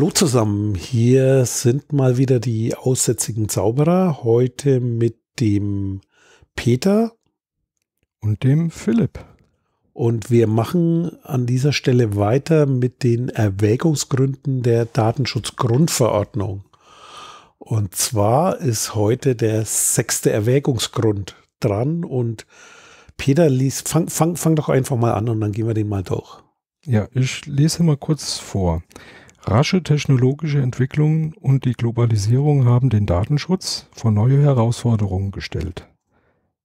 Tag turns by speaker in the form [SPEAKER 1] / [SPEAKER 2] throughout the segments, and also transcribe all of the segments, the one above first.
[SPEAKER 1] Hallo zusammen, hier sind mal wieder die aussätzigen Zauberer, heute mit dem Peter und dem Philipp. Und wir machen an dieser Stelle weiter mit den Erwägungsgründen der Datenschutzgrundverordnung. Und zwar ist heute der sechste Erwägungsgrund dran und Peter liest, fang, fang, fang doch einfach mal an und dann gehen wir den mal durch.
[SPEAKER 2] Ja, ich lese mal kurz vor. Rasche technologische Entwicklungen und die Globalisierung haben den Datenschutz vor neue Herausforderungen gestellt.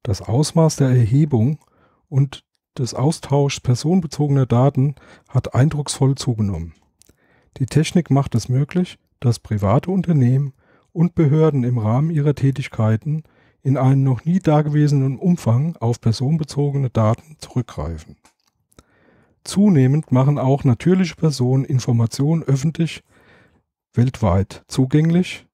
[SPEAKER 2] Das Ausmaß der Erhebung und des Austauschs personenbezogener Daten hat eindrucksvoll zugenommen. Die Technik macht es möglich, dass private Unternehmen und Behörden im Rahmen ihrer Tätigkeiten in einem noch nie dagewesenen Umfang auf personenbezogene Daten zurückgreifen. Zunehmend machen auch natürliche Personen Informationen öffentlich weltweit zugänglich.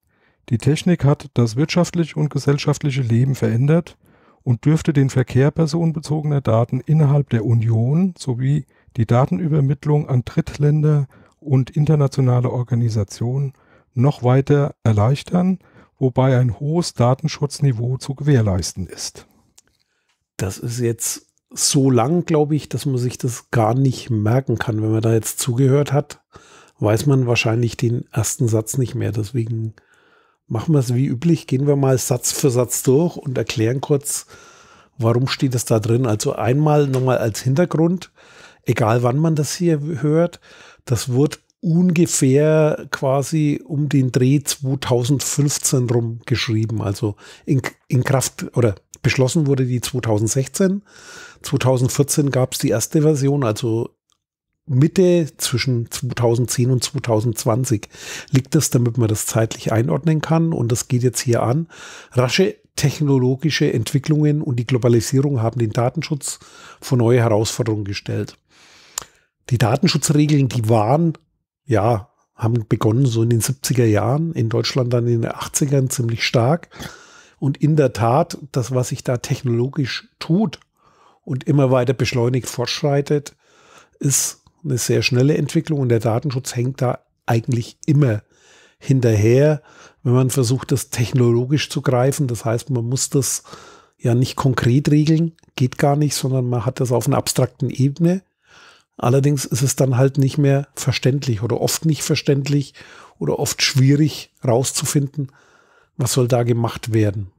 [SPEAKER 2] Die Technik hat das wirtschaftliche und gesellschaftliche Leben verändert und dürfte den Verkehr personenbezogener Daten innerhalb der Union sowie die Datenübermittlung an Drittländer und internationale Organisationen noch weiter erleichtern, wobei
[SPEAKER 1] ein hohes Datenschutzniveau zu gewährleisten ist. Das ist jetzt so lang, glaube ich, dass man sich das gar nicht merken kann. Wenn man da jetzt zugehört hat, weiß man wahrscheinlich den ersten Satz nicht mehr. Deswegen machen wir es wie üblich, gehen wir mal Satz für Satz durch und erklären kurz, warum steht es da drin. Also einmal nochmal als Hintergrund, egal wann man das hier hört, das wird ungefähr quasi um den Dreh 2015 rum geschrieben, also in, in Kraft oder beschlossen wurde die 2016. 2014 gab es die erste Version, also Mitte zwischen 2010 und 2020 liegt das, damit man das zeitlich einordnen kann. Und das geht jetzt hier an. Rasche technologische Entwicklungen und die Globalisierung haben den Datenschutz vor neue Herausforderungen gestellt. Die Datenschutzregeln, die waren, ja, haben begonnen so in den 70er Jahren, in Deutschland dann in den 80ern ziemlich stark. Und in der Tat, das, was sich da technologisch tut und immer weiter beschleunigt fortschreitet, ist eine sehr schnelle Entwicklung und der Datenschutz hängt da eigentlich immer hinterher, wenn man versucht, das technologisch zu greifen. Das heißt, man muss das ja nicht konkret regeln, geht gar nicht, sondern man hat das auf einer abstrakten Ebene. Allerdings ist es dann halt nicht mehr verständlich oder oft nicht verständlich oder oft schwierig rauszufinden, was soll da gemacht werden?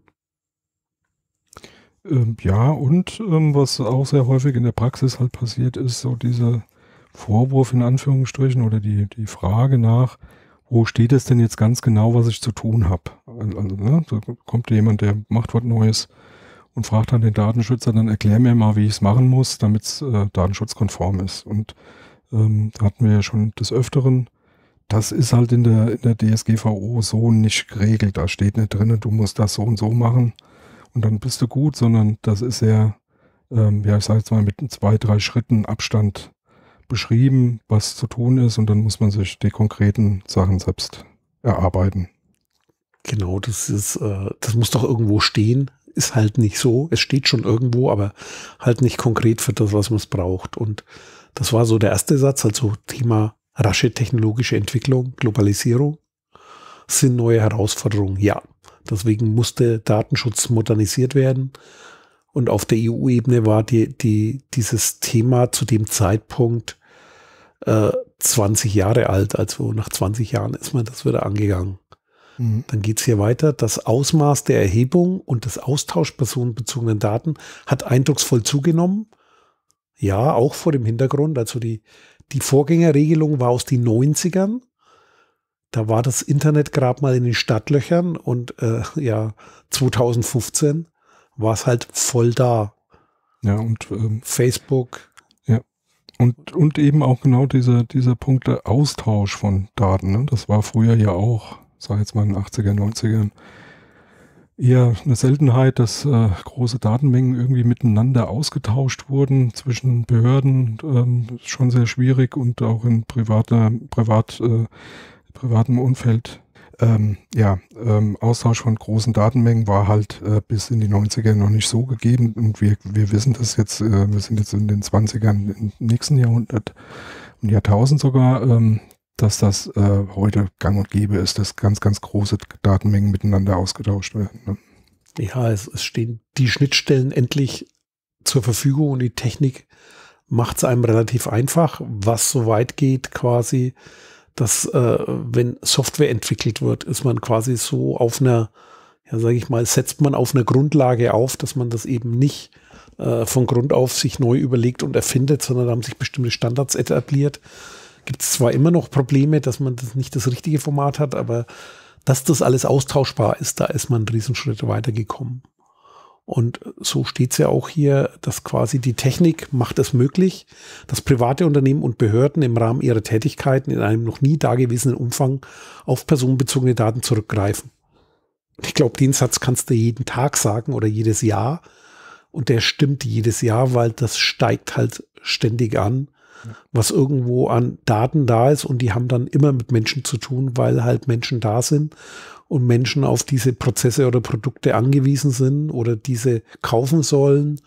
[SPEAKER 1] Ähm, ja, und ähm, was auch
[SPEAKER 2] sehr häufig in der Praxis halt passiert, ist so dieser Vorwurf in Anführungsstrichen oder die, die Frage nach, wo steht es denn jetzt ganz genau, was ich zu tun habe? Also, also, ne, da kommt jemand, der macht was Neues und fragt dann den Datenschützer, dann erklär mir mal, wie ich es machen muss, damit es äh, datenschutzkonform ist. Und ähm, da hatten wir ja schon des Öfteren das ist halt in der, in der DSGVO so nicht geregelt. Da steht nicht drin, du musst das so und so machen und dann bist du gut, sondern das ist sehr, ähm, ja, ich sage jetzt mal mit zwei, drei Schritten Abstand beschrieben, was zu tun ist und dann muss
[SPEAKER 1] man sich die konkreten Sachen selbst erarbeiten. Genau, das ist, äh, das muss doch irgendwo stehen. Ist halt nicht so. Es steht schon irgendwo, aber halt nicht konkret für das, was man es braucht. Und das war so der erste Satz, also Thema rasche technologische Entwicklung, Globalisierung sind neue Herausforderungen, ja. Deswegen musste Datenschutz modernisiert werden. Und auf der EU-Ebene war die, die, dieses Thema zu dem Zeitpunkt äh, 20 Jahre alt. Also nach 20 Jahren ist man das wieder angegangen. Mhm. Dann geht es hier weiter. Das Ausmaß der Erhebung und des Austausch personenbezogenen Daten hat eindrucksvoll zugenommen. Ja, auch vor dem Hintergrund, also die die Vorgängerregelung war aus den 90ern. Da war das Internet gerade mal in den Stadtlöchern und äh, ja, 2015 war es halt voll da. Ja, und
[SPEAKER 2] ähm, Facebook. Ja. Und, und eben auch genau dieser, dieser Punkt der Austausch von Daten. Ne? Das war früher ja auch, sag jetzt mal in den 80 ern 90ern eher eine Seltenheit, dass äh, große Datenmengen irgendwie miteinander ausgetauscht wurden zwischen Behörden. Ähm, schon sehr schwierig und auch in privater, privat, äh, privatem Umfeld. Ähm, ja, ähm, Austausch von großen Datenmengen war halt äh, bis in die 90er noch nicht so gegeben und wir, wir wissen das jetzt, äh, wir sind jetzt in den 20ern im nächsten Jahrhundert und Jahrtausend sogar, ähm, dass das äh, heute gang und gäbe ist, dass ganz, ganz große Datenmengen miteinander ausgetauscht
[SPEAKER 1] werden. Ne? Ja, es, es, stehen die Schnittstellen endlich zur Verfügung und die Technik macht es einem relativ einfach, was so weit geht quasi, dass äh, wenn Software entwickelt wird, ist man quasi so auf einer, ja sage ich mal, setzt man auf einer Grundlage auf, dass man das eben nicht äh, von Grund auf sich neu überlegt und erfindet, sondern da haben sich bestimmte Standards etabliert Gibt es zwar immer noch Probleme, dass man das nicht das richtige Format hat, aber dass das alles austauschbar ist, da ist man einen Riesenschritt weitergekommen. Und so steht es ja auch hier, dass quasi die Technik macht es möglich, dass private Unternehmen und Behörden im Rahmen ihrer Tätigkeiten in einem noch nie dagewesenen Umfang auf personenbezogene Daten zurückgreifen. Ich glaube, den Satz kannst du jeden Tag sagen oder jedes Jahr. Und der stimmt jedes Jahr, weil das steigt halt ständig an was irgendwo an Daten da ist und die haben dann immer mit Menschen zu tun, weil halt Menschen da sind und Menschen auf diese Prozesse oder Produkte angewiesen sind oder diese kaufen sollen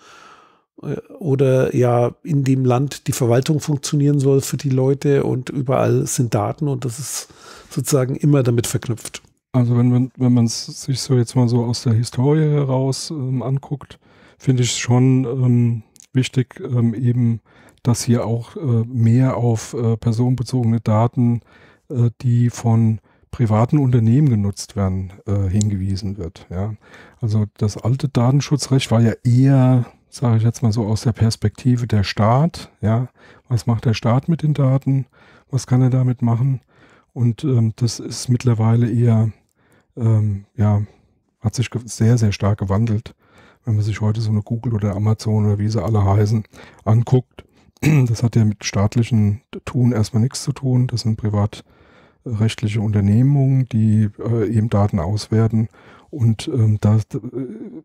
[SPEAKER 1] äh, oder ja in dem Land die Verwaltung funktionieren soll für die Leute und überall sind Daten und das ist sozusagen immer damit verknüpft. Also wenn man wenn man es sich so jetzt
[SPEAKER 2] mal so aus der Historie heraus ähm, anguckt, finde ich schon ähm, wichtig, ähm, eben, dass hier auch äh, mehr auf äh, personenbezogene Daten, äh, die von privaten Unternehmen genutzt werden, äh, hingewiesen wird. Ja. Also das alte Datenschutzrecht war ja eher, sage ich jetzt mal so, aus der Perspektive der Staat. Ja. Was macht der Staat mit den Daten? Was kann er damit machen? Und ähm, das ist mittlerweile eher, ähm, ja, hat sich sehr, sehr stark gewandelt wenn man sich heute so eine Google oder Amazon oder wie sie alle heißen, anguckt, das hat ja mit staatlichen Tun erstmal nichts zu tun. Das sind privatrechtliche Unternehmungen, die äh, eben Daten auswerten. Und ähm, da äh,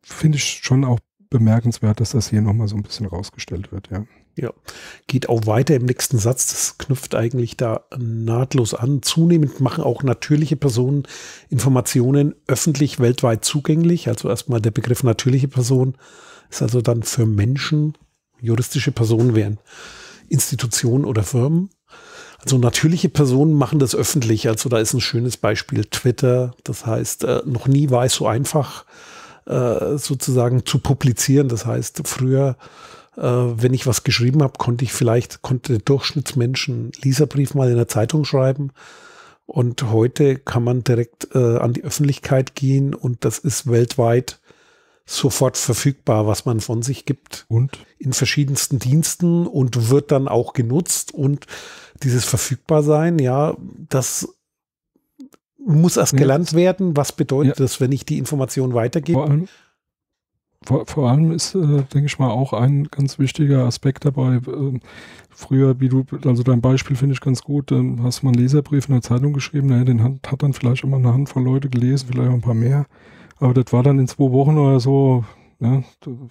[SPEAKER 2] finde ich schon auch bemerkenswert, dass das hier nochmal so ein bisschen rausgestellt
[SPEAKER 1] wird, ja. Ja, geht auch weiter im nächsten Satz. Das knüpft eigentlich da nahtlos an. Zunehmend machen auch natürliche Personen Informationen öffentlich weltweit zugänglich. Also erstmal der Begriff natürliche Person ist also dann für Menschen, juristische Personen wären Institutionen oder Firmen. Also natürliche Personen machen das öffentlich. Also da ist ein schönes Beispiel Twitter. Das heißt, äh, noch nie war es so einfach äh, sozusagen zu publizieren. Das heißt, früher äh, wenn ich was geschrieben habe, konnte ich vielleicht, konnte der Durchschnittsmenschen Leserbrief mal in der Zeitung schreiben. Und heute kann man direkt äh, an die Öffentlichkeit gehen und das ist weltweit sofort verfügbar, was man von sich gibt. Und? In verschiedensten Diensten und wird dann auch genutzt. Und dieses Verfügbarsein, ja, das muss erst gelernt werden. Was bedeutet ja. das, wenn ich die Information weitergebe? Vor allem vor, vor allem ist, äh, denke ich mal, auch ein ganz wichtiger
[SPEAKER 2] Aspekt dabei. Äh, früher, wie du, also dein Beispiel finde ich ganz gut, dann ähm, hast du mal einen Leserbrief in der Zeitung geschrieben, naja, den hat, hat dann vielleicht immer eine Handvoll Leute gelesen, vielleicht auch ein paar mehr. Aber das war dann in zwei Wochen oder so, ne,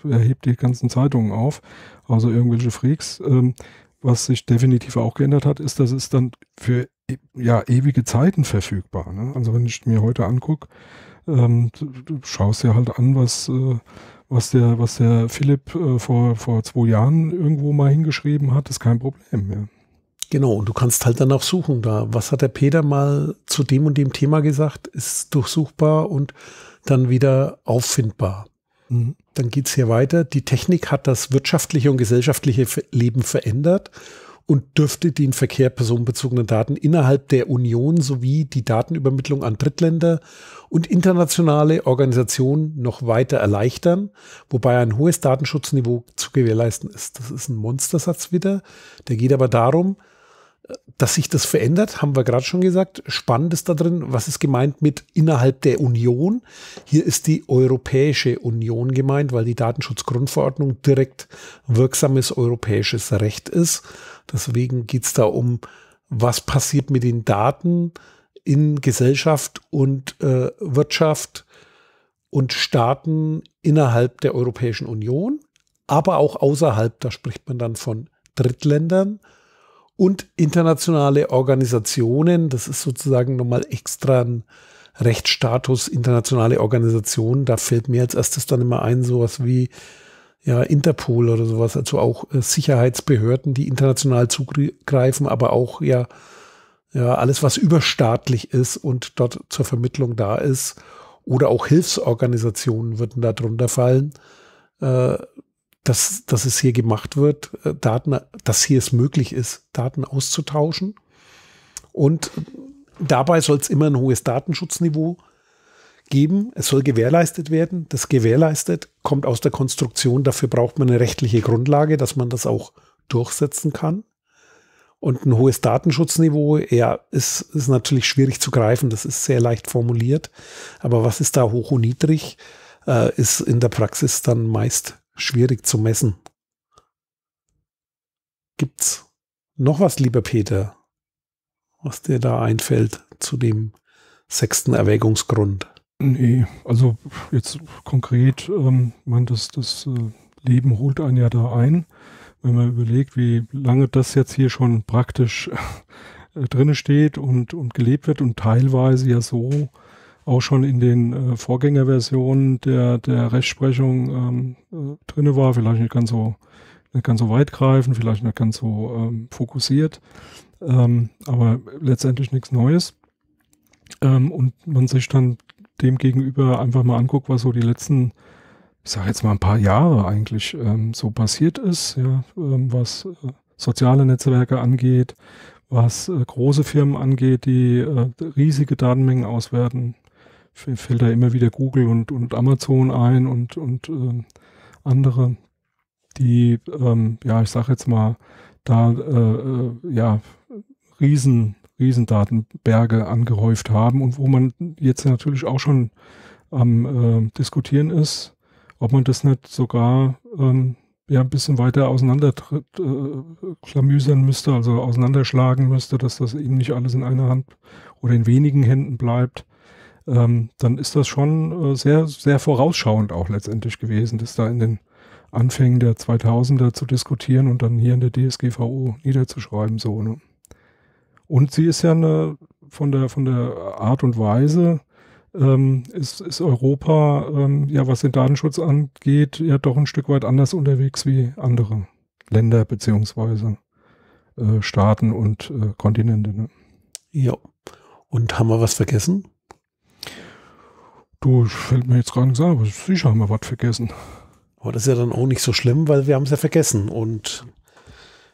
[SPEAKER 2] er hebt die ganzen Zeitungen auf, also irgendwelche Freaks. Ähm, was sich definitiv auch geändert hat, ist, dass es dann für e, ja, ewige Zeiten verfügbar. Ne? Also wenn ich mir heute angucke, ähm, du, du schaust dir halt an, was äh, was der, was der Philipp äh, vor, vor zwei Jahren irgendwo mal hingeschrieben hat, ist kein Problem mehr.
[SPEAKER 1] Genau, und du kannst halt dann auch suchen. Da, was hat der Peter mal zu dem und dem Thema gesagt, ist durchsuchbar und dann wieder auffindbar. Mhm. Dann geht es hier weiter. Die Technik hat das wirtschaftliche und gesellschaftliche Leben verändert und dürfte den Verkehr personenbezogener Daten innerhalb der Union sowie die Datenübermittlung an Drittländer und internationale Organisationen noch weiter erleichtern, wobei ein hohes Datenschutzniveau zu gewährleisten ist. Das ist ein Monstersatz wieder. Der geht aber darum, dass sich das verändert, haben wir gerade schon gesagt. Spannend ist da drin, was ist gemeint mit innerhalb der Union? Hier ist die Europäische Union gemeint, weil die Datenschutzgrundverordnung direkt wirksames europäisches Recht ist. Deswegen geht es da um, was passiert mit den Daten in Gesellschaft und äh, Wirtschaft und Staaten innerhalb der Europäischen Union, aber auch außerhalb. Da spricht man dann von Drittländern und internationale Organisationen. Das ist sozusagen nochmal extra ein Rechtsstatus, internationale Organisationen. Da fällt mir als erstes dann immer ein, sowas wie ja, Interpol oder sowas, also auch äh, Sicherheitsbehörden, die international zugreifen, aber auch ja, ja, alles, was überstaatlich ist und dort zur Vermittlung da ist. Oder auch Hilfsorganisationen würden da drunter fallen. Äh, dass, dass es hier gemacht wird, äh, Daten, dass hier es möglich ist, Daten auszutauschen. Und dabei soll es immer ein hohes Datenschutzniveau geben. Es soll gewährleistet werden. Das gewährleistet kommt aus der Konstruktion. Dafür braucht man eine rechtliche Grundlage, dass man das auch durchsetzen kann. Und ein hohes Datenschutzniveau, ja, ist, ist natürlich schwierig zu greifen. Das ist sehr leicht formuliert. Aber was ist da hoch und niedrig, äh, ist in der Praxis dann meist schwierig zu messen. Gibt's noch was, lieber Peter, was dir da einfällt zu dem sechsten Erwägungsgrund? Nee, also
[SPEAKER 2] jetzt konkret, ähm, man, das, das äh, Leben holt einen ja da ein. Wenn man überlegt, wie lange das jetzt hier schon praktisch äh, drinne steht und, und gelebt wird und teilweise ja so auch schon in den äh, Vorgängerversionen der, der Rechtsprechung ähm, äh, drinne war, vielleicht nicht ganz so nicht ganz so weitgreifend, vielleicht nicht ganz so ähm, fokussiert, ähm, aber letztendlich nichts Neues. Ähm, und man sich dann dem gegenüber einfach mal anguckt, was so die letzten, ich sage jetzt mal ein paar Jahre eigentlich ähm, so passiert ist, ja, ähm, was äh, soziale Netzwerke angeht, was äh, große Firmen angeht, die äh, riesige Datenmengen auswerten, fällt da immer wieder Google und, und Amazon ein und, und äh, andere, die, ähm, ja, ich sag jetzt mal, da äh, äh, ja, Riesen, Riesendatenberge angehäuft haben und wo man jetzt natürlich auch schon am äh, Diskutieren ist, ob man das nicht sogar ähm, ja, ein bisschen weiter auseinander äh, klamüsern müsste, also auseinanderschlagen müsste, dass das eben nicht alles in einer Hand oder in wenigen Händen bleibt, ähm, dann ist das schon äh, sehr, sehr vorausschauend auch letztendlich gewesen, das da in den Anfängen der 2000er zu diskutieren und dann hier in der DSGVO niederzuschreiben, so, ne? Und sie ist ja eine, von der, von der Art und Weise, ähm, ist, ist Europa, ähm, ja, was den Datenschutz angeht, ja doch ein Stück weit anders unterwegs wie andere Länder beziehungsweise äh, Staaten und äh, Kontinente, ne?
[SPEAKER 1] Ja. Und haben wir was vergessen? Du, fällt mir jetzt gar nichts an, aber sicher haben wir was vergessen. Aber das ist ja dann auch nicht so schlimm, weil wir haben es ja vergessen. Und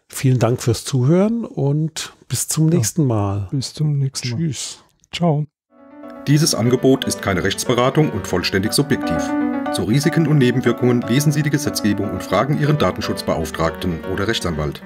[SPEAKER 1] vielen Dank fürs Zuhören und bis zum ja, nächsten Mal. Bis zum nächsten Mal. Tschüss. Ciao.
[SPEAKER 2] Dieses Angebot ist keine Rechtsberatung und vollständig subjektiv. Zu Risiken und Nebenwirkungen lesen Sie die Gesetzgebung und fragen Ihren Datenschutzbeauftragten oder Rechtsanwalt.